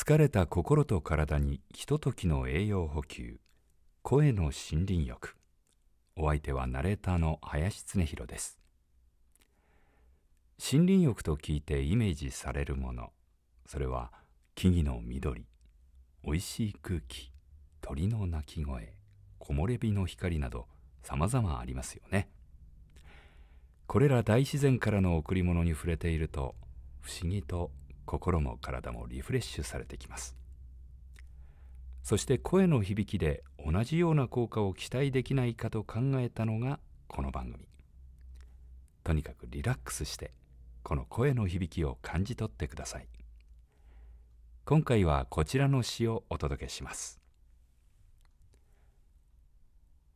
疲れた心と体にひとときの栄養補給声の森林浴お相手はナレーターの林恒弘です森林浴と聞いてイメージされるものそれは木々の緑おいしい空気鳥の鳴き声木漏れ日の光など様々ありますよねこれら大自然からの贈り物に触れていると不思議と心も体もリフレッシュされてきますそして声の響きで同じような効果を期待できないかと考えたのがこの番組とにかくリラックスしてこの声の響きを感じ取ってください今回はこちらの詩をお届けします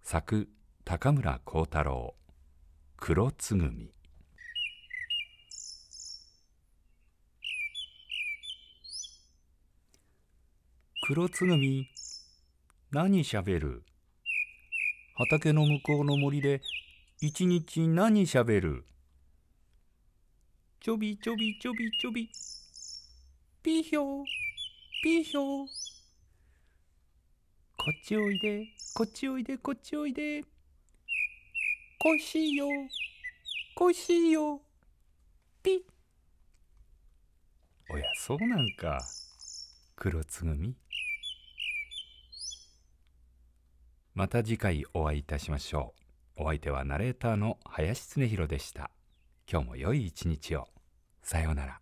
作高村光太郎黒つぐみ黒つぐみ何しゃべる畑の向こうの森で一日何しゃべるちょびちょびちょびちょびピヒョーピヒョーこっちおいでこっちおいでこっちおいでこしいよこしいよピッおやそうなんか黒つぐみまた次回お会いいたしましょう。お相手はナレーターの林恒弘でした。今日も良い一日を。さようなら。